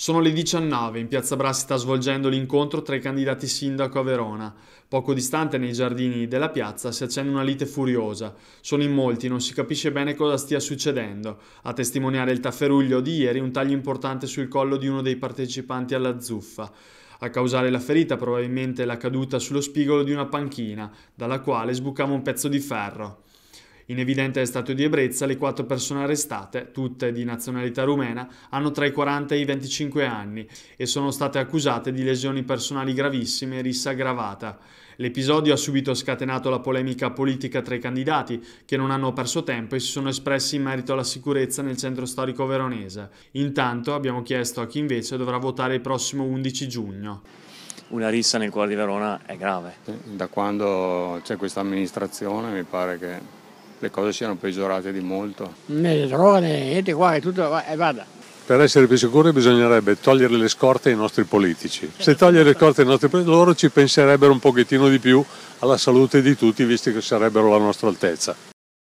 Sono le 19, in piazza Brassi sta svolgendo l'incontro tra i candidati sindaco a Verona. Poco distante nei giardini della piazza si accende una lite furiosa. Sono in molti, non si capisce bene cosa stia succedendo. A testimoniare il tafferuglio di ieri un taglio importante sul collo di uno dei partecipanti alla zuffa. A causare la ferita probabilmente la caduta sullo spigolo di una panchina, dalla quale sbucava un pezzo di ferro. In evidente stato di ebbrezza, le quattro persone arrestate, tutte di nazionalità rumena, hanno tra i 40 e i 25 anni e sono state accusate di lesioni personali gravissime e rissa aggravata. L'episodio ha subito scatenato la polemica politica tra i candidati, che non hanno perso tempo e si sono espressi in merito alla sicurezza nel centro storico veronese. Intanto abbiamo chiesto a chi invece dovrà votare il prossimo 11 giugno. Una rissa nel cuore di Verona è grave. Da quando c'è questa amministrazione mi pare che le cose siano peggiorate di molto. Ne droga, ne niente qua, è tutto, e vada. Eh, per essere più sicuri bisognerebbe togliere le scorte ai nostri politici. Se togliere le scorte ai nostri politici, loro ci penserebbero un pochettino di più alla salute di tutti, visto che sarebbero alla nostra altezza.